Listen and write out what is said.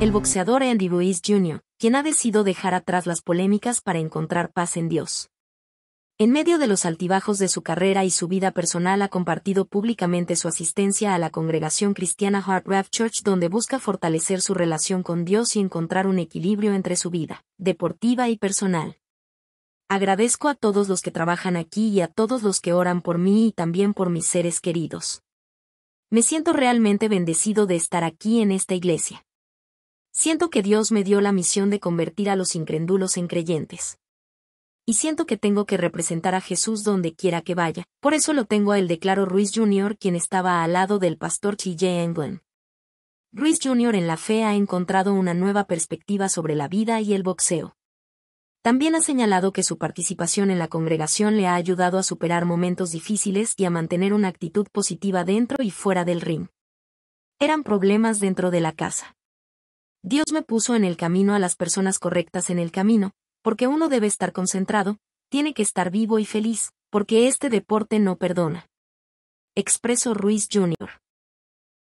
El boxeador Andy Ruiz Jr., quien ha decidido dejar atrás las polémicas para encontrar paz en Dios. En medio de los altibajos de su carrera y su vida personal ha compartido públicamente su asistencia a la congregación cristiana Heart Rave Church donde busca fortalecer su relación con Dios y encontrar un equilibrio entre su vida, deportiva y personal. Agradezco a todos los que trabajan aquí y a todos los que oran por mí y también por mis seres queridos. Me siento realmente bendecido de estar aquí en esta iglesia. Siento que Dios me dio la misión de convertir a los incrédulos en creyentes. Y siento que tengo que representar a Jesús donde quiera que vaya. Por eso lo tengo a él, declaró Ruiz Jr., quien estaba al lado del pastor T.J. Englund. Ruiz Jr. en la fe ha encontrado una nueva perspectiva sobre la vida y el boxeo. También ha señalado que su participación en la congregación le ha ayudado a superar momentos difíciles y a mantener una actitud positiva dentro y fuera del ring. Eran problemas dentro de la casa. Dios me puso en el camino a las personas correctas en el camino, porque uno debe estar concentrado, tiene que estar vivo y feliz, porque este deporte no perdona. Expreso Ruiz Jr.